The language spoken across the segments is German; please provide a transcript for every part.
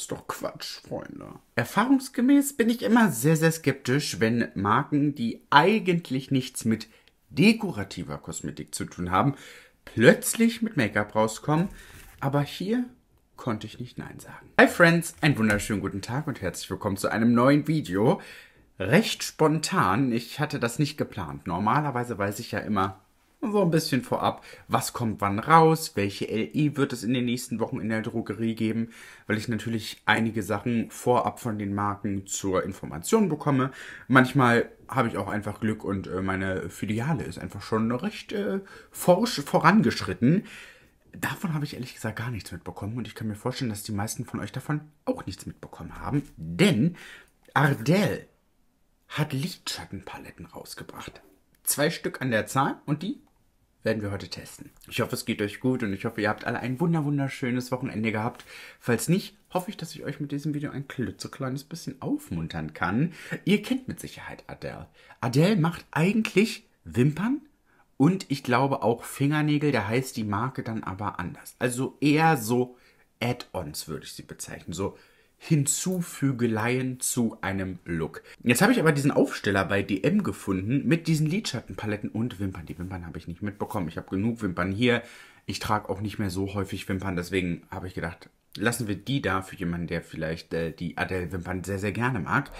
Ist doch Quatsch, Freunde. Erfahrungsgemäß bin ich immer sehr, sehr skeptisch, wenn Marken, die eigentlich nichts mit dekorativer Kosmetik zu tun haben, plötzlich mit Make-up rauskommen. Aber hier konnte ich nicht Nein sagen. Hi Friends, einen wunderschönen guten Tag und herzlich willkommen zu einem neuen Video. Recht spontan, ich hatte das nicht geplant. Normalerweise weiß ich ja immer, so ein bisschen vorab, was kommt wann raus, welche LE wird es in den nächsten Wochen in der Drogerie geben, weil ich natürlich einige Sachen vorab von den Marken zur Information bekomme. Manchmal habe ich auch einfach Glück und äh, meine Filiale ist einfach schon recht äh, forsch vorangeschritten. Davon habe ich ehrlich gesagt gar nichts mitbekommen und ich kann mir vorstellen, dass die meisten von euch davon auch nichts mitbekommen haben, denn Ardell hat Lidschattenpaletten rausgebracht. Zwei Stück an der Zahl und die werden wir heute testen. Ich hoffe, es geht euch gut und ich hoffe, ihr habt alle ein wunder wunderschönes Wochenende gehabt. Falls nicht, hoffe ich, dass ich euch mit diesem Video ein klitzekleines bisschen aufmuntern kann. Ihr kennt mit Sicherheit Adele. Adele macht eigentlich Wimpern und ich glaube auch Fingernägel, da heißt die Marke dann aber anders. Also eher so Add-ons würde ich sie bezeichnen, so Hinzufügeleien zu einem Look. Jetzt habe ich aber diesen Aufsteller bei DM gefunden mit diesen Lidschattenpaletten und Wimpern. Die Wimpern habe ich nicht mitbekommen. Ich habe genug Wimpern hier. Ich trage auch nicht mehr so häufig Wimpern, deswegen habe ich gedacht, lassen wir die da für jemanden, der vielleicht äh, die Adele-Wimpern sehr, sehr gerne mag.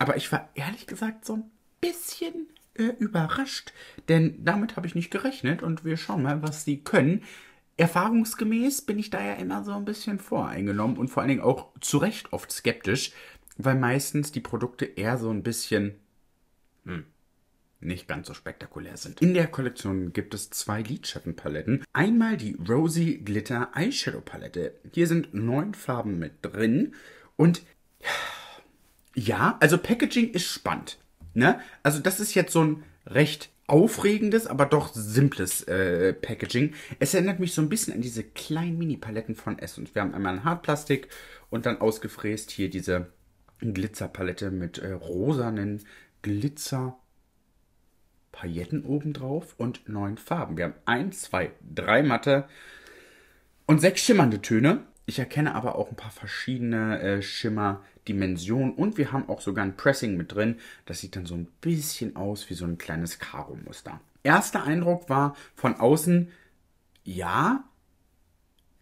Aber ich war ehrlich gesagt so ein bisschen äh, überrascht, denn damit habe ich nicht gerechnet und wir schauen mal, was sie können erfahrungsgemäß bin ich da ja immer so ein bisschen voreingenommen und vor allen Dingen auch zu Recht oft skeptisch, weil meistens die Produkte eher so ein bisschen hm, nicht ganz so spektakulär sind. In der Kollektion gibt es zwei Lidschattenpaletten. Einmal die Rosy Glitter Eyeshadow Palette. Hier sind neun Farben mit drin und ja, also Packaging ist spannend. Ne? Also das ist jetzt so ein recht aufregendes, aber doch simples äh, Packaging. Es erinnert mich so ein bisschen an diese kleinen Mini-Paletten von Essence. Wir haben einmal ein Hartplastik und dann ausgefräst hier diese Glitzerpalette mit äh, rosanen Glitzer. Pailletten obendrauf und neun Farben. Wir haben ein, zwei, drei matte und sechs schimmernde Töne. Ich erkenne aber auch ein paar verschiedene äh, Schimmerdimensionen und wir haben auch sogar ein Pressing mit drin. Das sieht dann so ein bisschen aus wie so ein kleines Karo-Muster. Erster Eindruck war von außen, ja,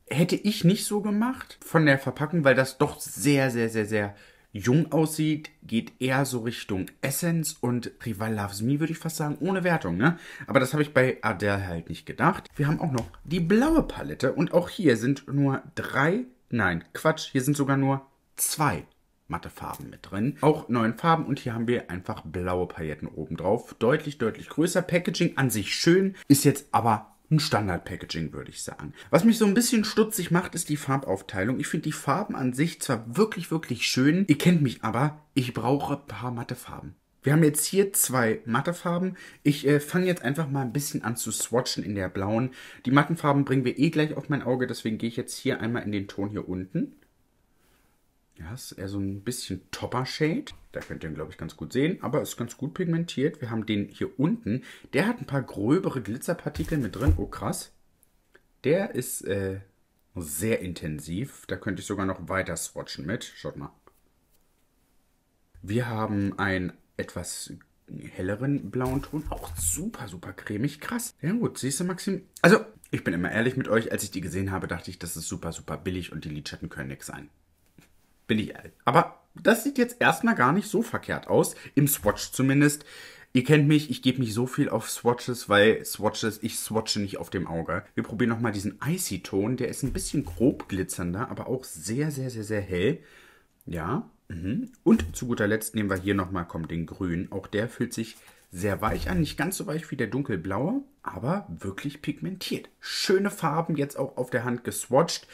hätte ich nicht so gemacht von der Verpackung, weil das doch sehr, sehr, sehr, sehr jung aussieht, geht eher so Richtung Essence und Rival Loves Me, würde ich fast sagen, ohne Wertung, ne? Aber das habe ich bei Adele halt nicht gedacht. Wir haben auch noch die blaue Palette und auch hier sind nur drei, nein, Quatsch, hier sind sogar nur zwei matte Farben mit drin. Auch neun Farben und hier haben wir einfach blaue Pailletten oben drauf. Deutlich, deutlich größer. Packaging an sich schön, ist jetzt aber ein Standard-Packaging, würde ich sagen. Was mich so ein bisschen stutzig macht, ist die Farbaufteilung. Ich finde die Farben an sich zwar wirklich, wirklich schön. Ihr kennt mich aber, ich brauche ein paar matte Farben. Wir haben jetzt hier zwei matte Farben. Ich äh, fange jetzt einfach mal ein bisschen an zu swatchen in der blauen. Die matten Farben bringen wir eh gleich auf mein Auge, deswegen gehe ich jetzt hier einmal in den Ton hier unten ja, ist eher so ein bisschen Topper-Shade. Da könnt ihr ihn, glaube ich, ganz gut sehen. Aber ist ganz gut pigmentiert. Wir haben den hier unten. Der hat ein paar gröbere Glitzerpartikel mit drin. Oh, krass. Der ist äh, sehr intensiv. Da könnte ich sogar noch weiter swatchen mit. Schaut mal. Wir haben einen etwas helleren blauen Ton. Auch super, super cremig. Krass. Ja gut, siehst du, Maxim? Also, ich bin immer ehrlich mit euch. Als ich die gesehen habe, dachte ich, das ist super, super billig und die Lidschatten können nix sein bin ich ehrlich. Aber das sieht jetzt erstmal gar nicht so verkehrt aus, im Swatch zumindest. Ihr kennt mich, ich gebe mich so viel auf Swatches, weil Swatches, ich swatche nicht auf dem Auge. Wir probieren nochmal diesen Icy-Ton, der ist ein bisschen grob glitzernder, aber auch sehr, sehr, sehr, sehr hell. Ja, mhm. und zu guter Letzt nehmen wir hier nochmal, den Grün. Auch der fühlt sich sehr weich an, nicht ganz so weich wie der dunkelblaue, aber wirklich pigmentiert. Schöne Farben jetzt auch auf der Hand geswatcht.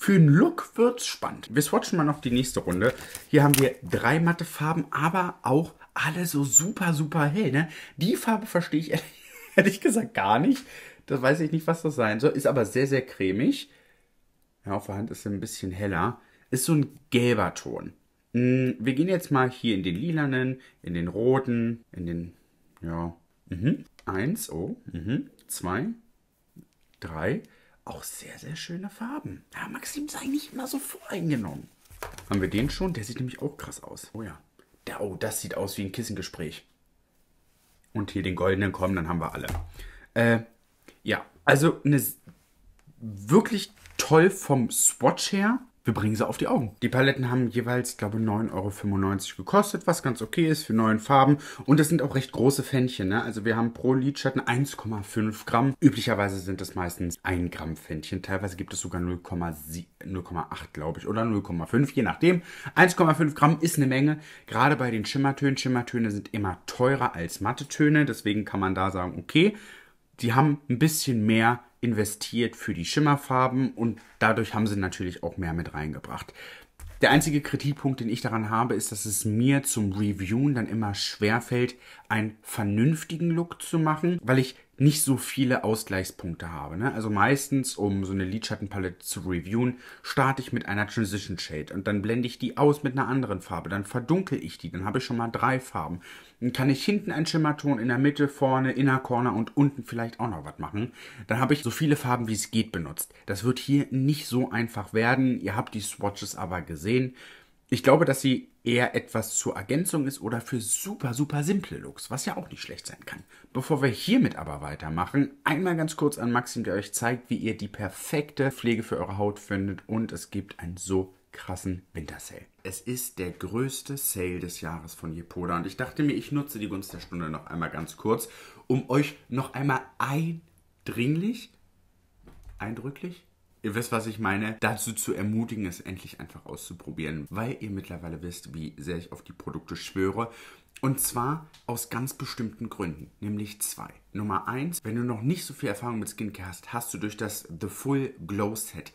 Für den Look wird's spannend. Wir swatchen mal noch die nächste Runde. Hier haben wir drei matte Farben, aber auch alle so super, super hell. Ne? Die Farbe verstehe ich ehrlich, ehrlich gesagt gar nicht. Das weiß ich nicht, was das sein soll. Ist aber sehr, sehr cremig. Ja, auf der Hand ist sie ein bisschen heller. Ist so ein gelber Ton. Mm, wir gehen jetzt mal hier in den lilanen, in den roten, in den, ja, mhm. eins, oh, mhm. zwei, drei, auch sehr, sehr schöne Farben. Ja, Maxim, sei nicht immer so voreingenommen. Haben wir den schon? Der sieht nämlich auch krass aus. Oh ja. Der, oh, das sieht aus wie ein Kissengespräch. Und hier den goldenen kommen, dann haben wir alle. Äh, ja, also eine wirklich toll vom Swatch her wir bringen sie auf die Augen. Die Paletten haben jeweils, glaube ich, 9,95 Euro gekostet, was ganz okay ist für neun Farben. Und das sind auch recht große Fändchen. Ne? Also wir haben pro Lidschatten 1,5 Gramm. Üblicherweise sind das meistens 1 Gramm Fändchen. Teilweise gibt es sogar 0,8, glaube ich, oder 0,5, je nachdem. 1,5 Gramm ist eine Menge, gerade bei den Schimmertönen. Schimmertöne sind immer teurer als matte Töne. Deswegen kann man da sagen, okay, die haben ein bisschen mehr investiert für die Schimmerfarben und dadurch haben sie natürlich auch mehr mit reingebracht. Der einzige Kritikpunkt, den ich daran habe, ist, dass es mir zum Reviewen dann immer schwerfällt, einen vernünftigen Look zu machen, weil ich nicht so viele Ausgleichspunkte habe. Ne? Also meistens, um so eine Lidschattenpalette zu reviewen, starte ich mit einer Transition Shade und dann blende ich die aus mit einer anderen Farbe. Dann verdunkel ich die, dann habe ich schon mal drei Farben. Dann kann ich hinten einen Schimmerton, in der Mitte, vorne, inner Corner und unten vielleicht auch noch was machen. Dann habe ich so viele Farben, wie es geht, benutzt. Das wird hier nicht so einfach werden. Ihr habt die Swatches aber gesehen. Ich glaube, dass sie eher etwas zur Ergänzung ist oder für super, super simple Looks, was ja auch nicht schlecht sein kann. Bevor wir hiermit aber weitermachen, einmal ganz kurz an Maxim, der euch zeigt, wie ihr die perfekte Pflege für eure Haut findet und es gibt ein so krassen Wintersale. Es ist der größte Sale des Jahres von Jepoda und ich dachte mir, ich nutze die Gunst der Stunde noch einmal ganz kurz, um euch noch einmal eindringlich, eindrücklich, ihr wisst, was ich meine, dazu zu ermutigen, es endlich einfach auszuprobieren, weil ihr mittlerweile wisst, wie sehr ich auf die Produkte schwöre. Und zwar aus ganz bestimmten Gründen, nämlich zwei. Nummer eins, wenn du noch nicht so viel Erfahrung mit Skincare hast, hast du durch das The Full Glow Set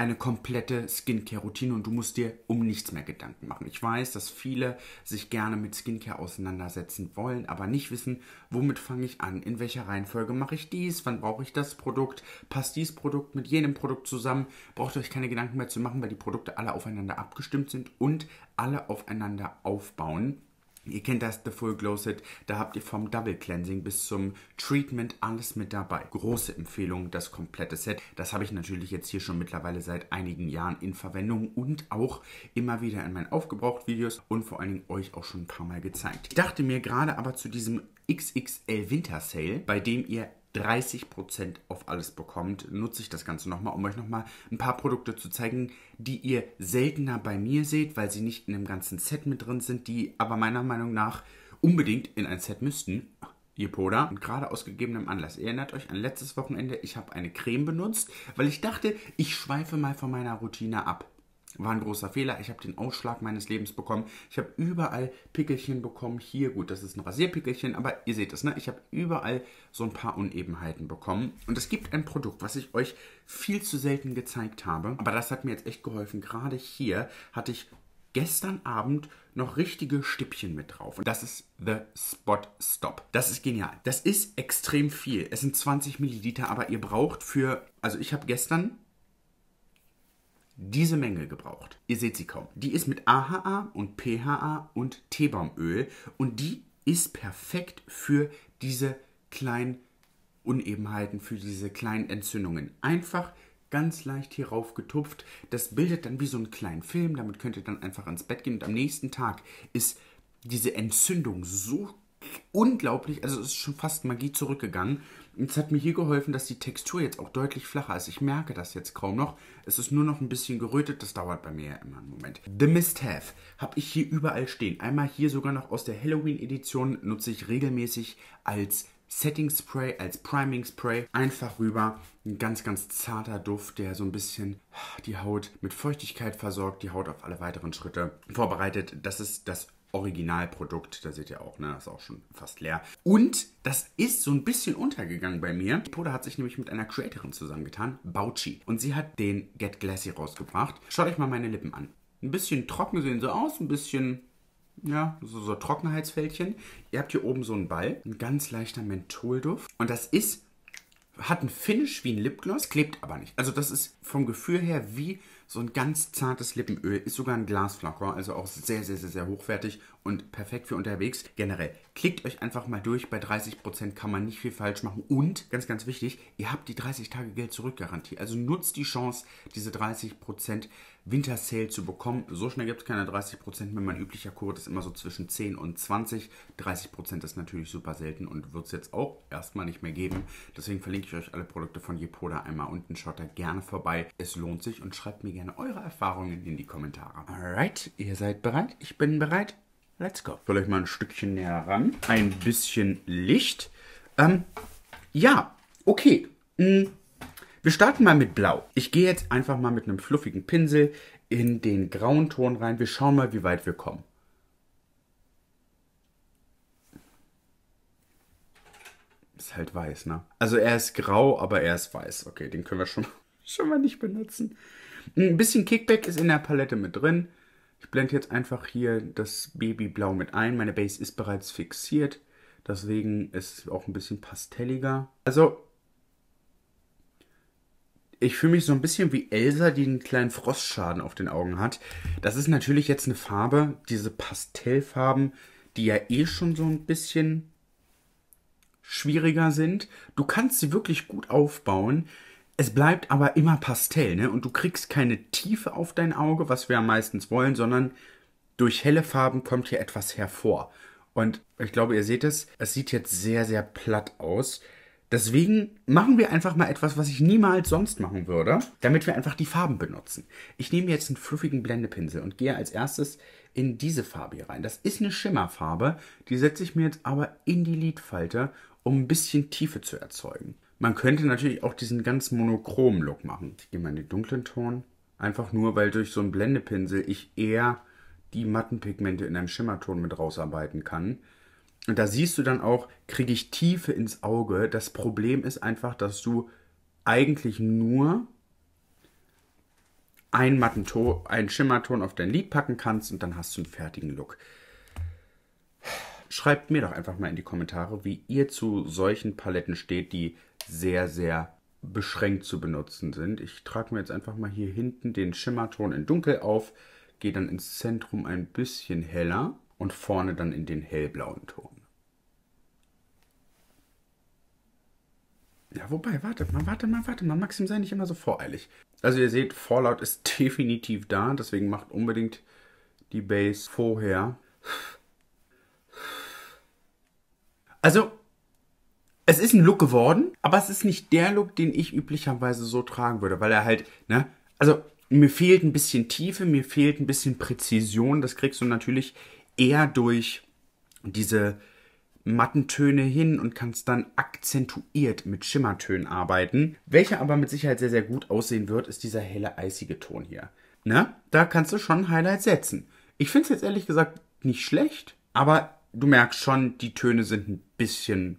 eine komplette Skincare-Routine und du musst dir um nichts mehr Gedanken machen. Ich weiß, dass viele sich gerne mit Skincare auseinandersetzen wollen, aber nicht wissen, womit fange ich an, in welcher Reihenfolge mache ich dies, wann brauche ich das Produkt, passt dieses Produkt mit jenem Produkt zusammen, braucht euch keine Gedanken mehr zu machen, weil die Produkte alle aufeinander abgestimmt sind und alle aufeinander aufbauen. Ihr kennt das The Full Glow-Set, da habt ihr vom Double Cleansing bis zum Treatment alles mit dabei. Große Empfehlung, das komplette Set. Das habe ich natürlich jetzt hier schon mittlerweile seit einigen Jahren in Verwendung und auch immer wieder in meinen Aufgebraucht-Videos und vor allen Dingen euch auch schon ein paar Mal gezeigt. Ich dachte mir gerade aber zu diesem XXL Winter Sale, bei dem ihr 30% auf alles bekommt, nutze ich das Ganze nochmal, um euch nochmal ein paar Produkte zu zeigen, die ihr seltener bei mir seht, weil sie nicht in einem ganzen Set mit drin sind, die aber meiner Meinung nach unbedingt in ein Set müssten. Ihr Poda, und gerade aus gegebenem Anlass. Ihr erinnert euch an letztes Wochenende, ich habe eine Creme benutzt, weil ich dachte, ich schweife mal von meiner Routine ab. War ein großer Fehler. Ich habe den Ausschlag meines Lebens bekommen. Ich habe überall Pickelchen bekommen. Hier, gut, das ist ein Rasierpickelchen, aber ihr seht es, ne? Ich habe überall so ein paar Unebenheiten bekommen. Und es gibt ein Produkt, was ich euch viel zu selten gezeigt habe. Aber das hat mir jetzt echt geholfen. Gerade hier hatte ich gestern Abend noch richtige Stippchen mit drauf. Und das ist The Spot Stop. Das ist genial. Das ist extrem viel. Es sind 20 Milliliter, aber ihr braucht für, also ich habe gestern diese Menge gebraucht. Ihr seht sie kaum. Die ist mit AHA und PHA und Teebaumöl und die ist perfekt für diese kleinen Unebenheiten, für diese kleinen Entzündungen. Einfach ganz leicht hier rauf getupft. Das bildet dann wie so einen kleinen Film. Damit könnt ihr dann einfach ans Bett gehen und am nächsten Tag ist diese Entzündung so unglaublich, also es ist schon fast Magie zurückgegangen es hat mir hier geholfen, dass die Textur jetzt auch deutlich flacher ist. Ich merke das jetzt kaum noch. Es ist nur noch ein bisschen gerötet. Das dauert bei mir ja immer einen Moment. The Mist Have habe ich hier überall stehen. Einmal hier sogar noch aus der Halloween-Edition nutze ich regelmäßig als Setting Spray, als Priming Spray. Einfach rüber. Ein ganz, ganz zarter Duft, der so ein bisschen ah, die Haut mit Feuchtigkeit versorgt, die Haut auf alle weiteren Schritte vorbereitet. Das ist das Originalprodukt, da seht ihr auch, ne, das ist auch schon fast leer. Und das ist so ein bisschen untergegangen bei mir. Poda hat sich nämlich mit einer Creatorin zusammengetan, Bauchi. Und sie hat den Get Glassy rausgebracht. Schaut euch mal meine Lippen an. Ein bisschen trocken sehen sie aus, ein bisschen ja, so, so Trockenheitsfältchen. Ihr habt hier oben so einen Ball, ein ganz leichter Mentholduft. Und das ist, hat ein Finish wie ein Lipgloss, klebt aber nicht. Also das ist vom Gefühl her wie so ein ganz zartes Lippenöl, ist sogar ein Glasflakon, also auch sehr, sehr, sehr, sehr hochwertig und perfekt für unterwegs. Generell, klickt euch einfach mal durch, bei 30% kann man nicht viel falsch machen und, ganz, ganz wichtig, ihr habt die 30 Tage Geld zurück Garantie. Also nutzt die Chance, diese 30% Winter Sale zu bekommen. So schnell gibt es keine 30% mehr. Mein üblicher Kurs ist immer so zwischen 10 und 20. 30% ist natürlich super selten und wird es jetzt auch erstmal nicht mehr geben. Deswegen verlinke ich euch alle Produkte von Jepoda einmal unten. Schaut da gerne vorbei. Es lohnt sich und schreibt mir gerne eure Erfahrungen in die Kommentare. Alright, ihr seid bereit? Ich bin bereit. Let's go. Ich euch mal ein Stückchen näher ran. Ein bisschen Licht. Ähm, ja, okay. Hm. Wir starten mal mit Blau. Ich gehe jetzt einfach mal mit einem fluffigen Pinsel in den grauen Ton rein. Wir schauen mal, wie weit wir kommen. Ist halt weiß, ne? Also er ist grau, aber er ist weiß. Okay, den können wir schon, schon mal nicht benutzen. Ein bisschen Kickback ist in der Palette mit drin. Ich blende jetzt einfach hier das Babyblau mit ein. Meine Base ist bereits fixiert. Deswegen ist es auch ein bisschen pastelliger. Also ich fühle mich so ein bisschen wie Elsa, die einen kleinen Frostschaden auf den Augen hat. Das ist natürlich jetzt eine Farbe, diese Pastellfarben, die ja eh schon so ein bisschen schwieriger sind. Du kannst sie wirklich gut aufbauen. Es bleibt aber immer Pastell, ne? Und du kriegst keine Tiefe auf dein Auge, was wir ja meistens wollen, sondern durch helle Farben kommt hier etwas hervor. Und ich glaube, ihr seht es, es sieht jetzt sehr, sehr platt aus. Deswegen machen wir einfach mal etwas, was ich niemals sonst machen würde, damit wir einfach die Farben benutzen. Ich nehme jetzt einen fluffigen Blendepinsel und gehe als erstes in diese Farbe hier rein. Das ist eine Schimmerfarbe, die setze ich mir jetzt aber in die Lidfalte, um ein bisschen Tiefe zu erzeugen. Man könnte natürlich auch diesen ganz monochromen Look machen. Ich gehe mal in den dunklen Ton, einfach nur, weil durch so einen Blendepinsel ich eher die matten Pigmente in einem Schimmerton mit rausarbeiten kann, und da siehst du dann auch, kriege ich Tiefe ins Auge. Das Problem ist einfach, dass du eigentlich nur einen, matten Ton, einen Schimmerton auf dein Lied packen kannst und dann hast du einen fertigen Look. Schreibt mir doch einfach mal in die Kommentare, wie ihr zu solchen Paletten steht, die sehr, sehr beschränkt zu benutzen sind. Ich trage mir jetzt einfach mal hier hinten den Schimmerton in dunkel auf, gehe dann ins Zentrum ein bisschen heller und vorne dann in den hellblauen Ton. Ja, wobei, warte mal, warte mal, warte mal. Maxim, sei nicht immer so voreilig. Also ihr seht, Fallout ist definitiv da, deswegen macht unbedingt die Base vorher. Also, es ist ein Look geworden, aber es ist nicht der Look, den ich üblicherweise so tragen würde, weil er halt, ne, also mir fehlt ein bisschen Tiefe, mir fehlt ein bisschen Präzision. Das kriegst du natürlich eher durch diese matten Töne hin und kannst dann akzentuiert mit Schimmertönen arbeiten. Welcher aber mit Sicherheit sehr, sehr gut aussehen wird, ist dieser helle, eisige Ton hier. Ne? Da kannst du schon Highlights setzen. Ich finde es jetzt ehrlich gesagt nicht schlecht, aber du merkst schon, die Töne sind ein bisschen,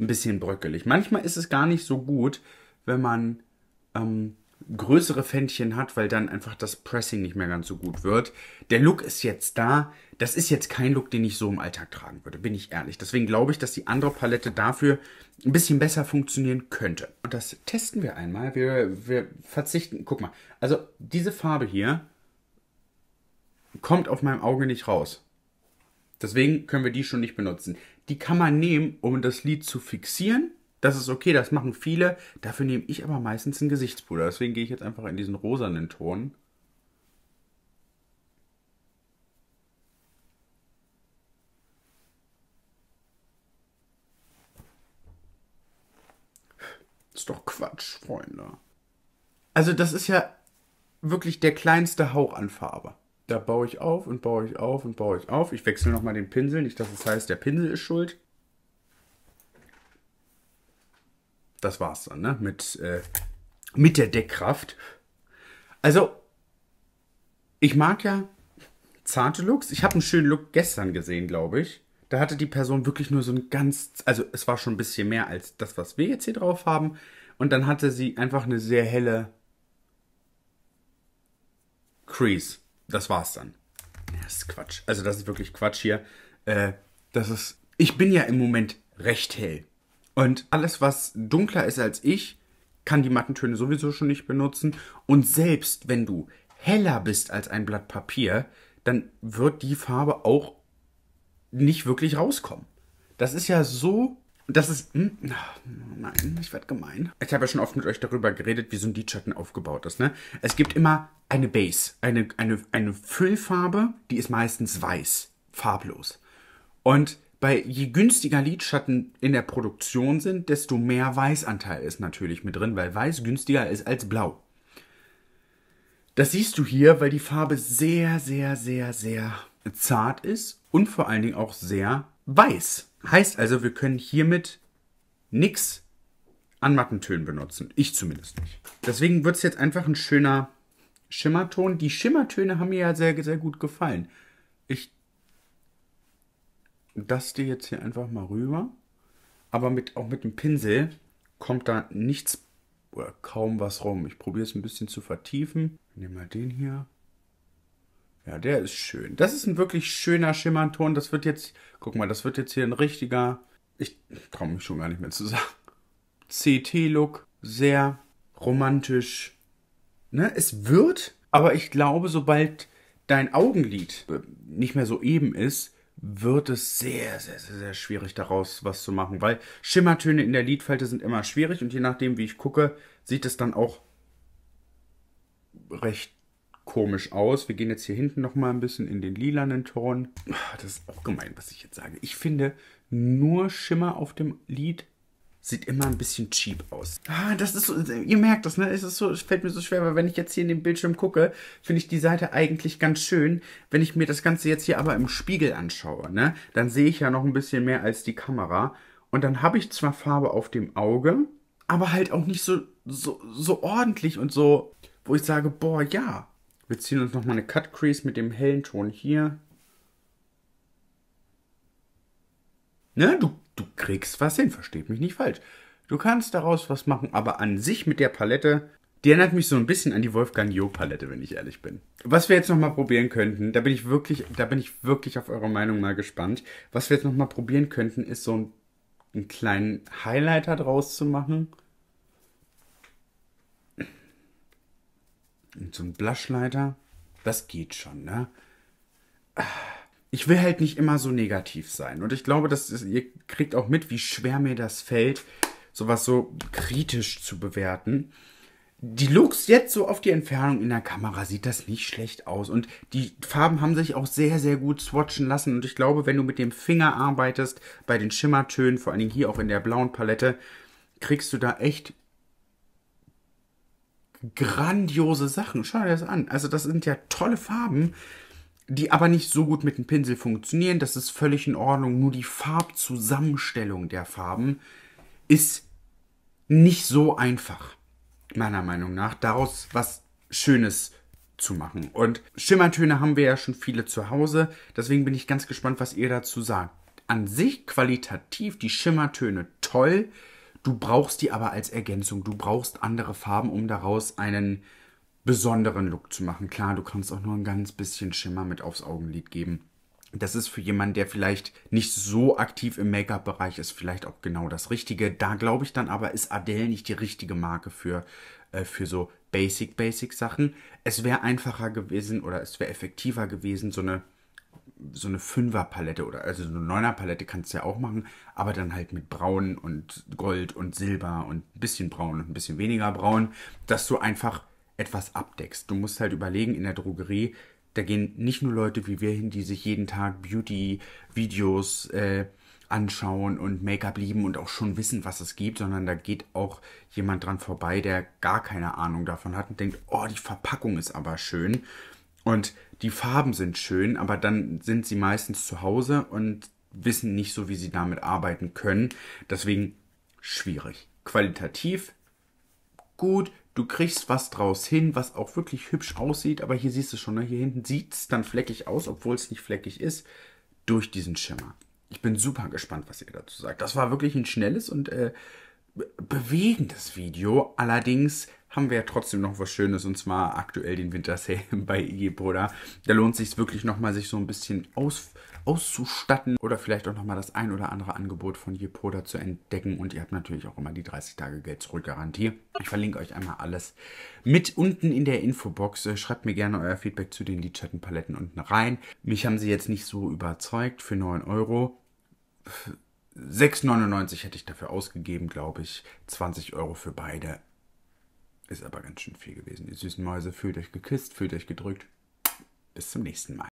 ein bisschen bröckelig. Manchmal ist es gar nicht so gut, wenn man ähm, größere Fändchen hat, weil dann einfach das Pressing nicht mehr ganz so gut wird. Der Look ist jetzt da. Das ist jetzt kein Look, den ich so im Alltag tragen würde, bin ich ehrlich. Deswegen glaube ich, dass die andere Palette dafür ein bisschen besser funktionieren könnte. Und das testen wir einmal. Wir, wir verzichten. Guck mal. Also diese Farbe hier kommt auf meinem Auge nicht raus. Deswegen können wir die schon nicht benutzen. Die kann man nehmen, um das Lid zu fixieren das ist okay, das machen viele. Dafür nehme ich aber meistens einen Gesichtspuder. Deswegen gehe ich jetzt einfach in diesen rosanen Ton. ist doch Quatsch, Freunde. Also das ist ja wirklich der kleinste Hauch an Farbe. Da baue ich auf und baue ich auf und baue ich auf. Ich wechsle nochmal den Pinsel, nicht dass es heißt, der Pinsel ist schuld. das war's dann, ne? Mit, äh, mit der Deckkraft. Also, ich mag ja zarte Looks. Ich habe einen schönen Look gestern gesehen, glaube ich. Da hatte die Person wirklich nur so ein ganz, also es war schon ein bisschen mehr als das, was wir jetzt hier drauf haben. Und dann hatte sie einfach eine sehr helle Crease. Das war's dann. Das ist Quatsch. Also das ist wirklich Quatsch hier. Äh, das ist, ich bin ja im Moment recht hell. Und alles, was dunkler ist als ich, kann die Mattentöne sowieso schon nicht benutzen. Und selbst wenn du heller bist als ein Blatt Papier, dann wird die Farbe auch nicht wirklich rauskommen. Das ist ja so. Das ist. Mh, hm, nein, ich werde gemein. Ich habe ja schon oft mit euch darüber geredet, wie so ein Lidschatten aufgebaut ist. Ne? Es gibt immer eine Base, eine, eine, eine Füllfarbe, die ist meistens weiß, farblos. Und bei je günstiger Lidschatten in der Produktion sind, desto mehr Weißanteil ist natürlich mit drin, weil Weiß günstiger ist als Blau. Das siehst du hier, weil die Farbe sehr, sehr, sehr, sehr zart ist und vor allen Dingen auch sehr weiß. Heißt also, wir können hiermit nichts an Mattentönen benutzen. Ich zumindest nicht. Deswegen wird es jetzt einfach ein schöner Schimmerton. Die Schimmertöne haben mir ja sehr, sehr gut gefallen. Ich das dir jetzt hier einfach mal rüber. Aber mit, auch mit dem Pinsel kommt da nichts oder kaum was rum. Ich probiere es ein bisschen zu vertiefen. Nehmen mal den hier. Ja, der ist schön. Das ist ein wirklich schöner Schimmerton. Das wird jetzt, guck mal, das wird jetzt hier ein richtiger, ich traue mich schon gar nicht mehr zu sagen, CT-Look. Sehr romantisch. Ne? Es wird, aber ich glaube, sobald dein Augenlid äh, nicht mehr so eben ist, wird es sehr, sehr, sehr, sehr schwierig, daraus was zu machen, weil Schimmertöne in der Lidfalte sind immer schwierig und je nachdem, wie ich gucke, sieht es dann auch recht komisch aus. Wir gehen jetzt hier hinten nochmal ein bisschen in den lilanen Ton. Das ist auch gemein, was ich jetzt sage. Ich finde, nur Schimmer auf dem Lid sieht immer ein bisschen cheap aus. Ah, das ist so, ihr merkt das, ne? Es ist so, es fällt mir so schwer, weil wenn ich jetzt hier in den Bildschirm gucke, finde ich die Seite eigentlich ganz schön. Wenn ich mir das Ganze jetzt hier aber im Spiegel anschaue, ne? Dann sehe ich ja noch ein bisschen mehr als die Kamera. Und dann habe ich zwar Farbe auf dem Auge, aber halt auch nicht so, so, so ordentlich und so, wo ich sage, boah, ja. Wir ziehen uns nochmal eine Cut Crease mit dem hellen Ton hier. Ne, du du kriegst was hin, versteht mich nicht falsch. Du kannst daraus was machen, aber an sich mit der Palette, die erinnert mich so ein bisschen an die Wolfgang Jo Palette, wenn ich ehrlich bin. Was wir jetzt nochmal probieren könnten, da bin ich wirklich, da bin ich wirklich auf eure Meinung mal gespannt. Was wir jetzt nochmal probieren könnten, ist so ein, einen kleinen Highlighter draus zu machen. Und so ein Blushleiter. Das geht schon, ne? Ah ich will halt nicht immer so negativ sein. Und ich glaube, dass ihr kriegt auch mit, wie schwer mir das fällt, sowas so kritisch zu bewerten. Die Looks jetzt so auf die Entfernung in der Kamera sieht das nicht schlecht aus. Und die Farben haben sich auch sehr, sehr gut swatchen lassen. Und ich glaube, wenn du mit dem Finger arbeitest, bei den Schimmertönen, vor allen Dingen hier auch in der blauen Palette, kriegst du da echt grandiose Sachen. Schau dir das an. Also das sind ja tolle Farben die aber nicht so gut mit dem Pinsel funktionieren. Das ist völlig in Ordnung. Nur die Farbzusammenstellung der Farben ist nicht so einfach, meiner Meinung nach, daraus was Schönes zu machen. Und Schimmertöne haben wir ja schon viele zu Hause. Deswegen bin ich ganz gespannt, was ihr dazu sagt. An sich qualitativ die Schimmertöne toll. Du brauchst die aber als Ergänzung. Du brauchst andere Farben, um daraus einen besonderen Look zu machen. Klar, du kannst auch nur ein ganz bisschen Schimmer mit aufs Augenlid geben. Das ist für jemanden, der vielleicht nicht so aktiv im Make-up-Bereich ist, vielleicht auch genau das Richtige. Da glaube ich dann aber, ist Adele nicht die richtige Marke für, äh, für so Basic-Basic-Sachen. Es wäre einfacher gewesen oder es wäre effektiver gewesen, so eine so eine Fünfer-Palette oder also so eine Neuner-Palette kannst du ja auch machen, aber dann halt mit Braun und Gold und Silber und ein bisschen Braun und ein bisschen weniger Braun, dass du einfach etwas abdeckst. Du musst halt überlegen, in der Drogerie, da gehen nicht nur Leute wie wir hin, die sich jeden Tag Beauty-Videos äh, anschauen und Make-up lieben und auch schon wissen, was es gibt, sondern da geht auch jemand dran vorbei, der gar keine Ahnung davon hat und denkt, oh, die Verpackung ist aber schön und die Farben sind schön, aber dann sind sie meistens zu Hause und wissen nicht so, wie sie damit arbeiten können. Deswegen schwierig. Qualitativ gut, du kriegst was draus hin, was auch wirklich hübsch aussieht, aber hier siehst du schon, ne? hier hinten sieht es dann fleckig aus, obwohl es nicht fleckig ist, durch diesen Schimmer. Ich bin super gespannt, was ihr dazu sagt. Das war wirklich ein schnelles und äh, bewegendes Video. Allerdings haben wir ja trotzdem noch was Schönes und zwar aktuell den Wintersale bei IG e Bruder. Da lohnt es sich wirklich nochmal, sich so ein bisschen aus auszustatten oder vielleicht auch nochmal das ein oder andere Angebot von Jepoda zu entdecken. Und ihr habt natürlich auch immer die 30 Tage Geld zurück Garantie. Ich verlinke euch einmal alles mit unten in der Infobox. Äh, schreibt mir gerne euer Feedback zu den Lidschattenpaletten unten rein. Mich haben sie jetzt nicht so überzeugt für 9 Euro. 6,99 hätte ich dafür ausgegeben, glaube ich. 20 Euro für beide. Ist aber ganz schön viel gewesen. Ihr süßen Mäuse, fühlt euch geküsst, fühlt euch gedrückt. Bis zum nächsten Mal.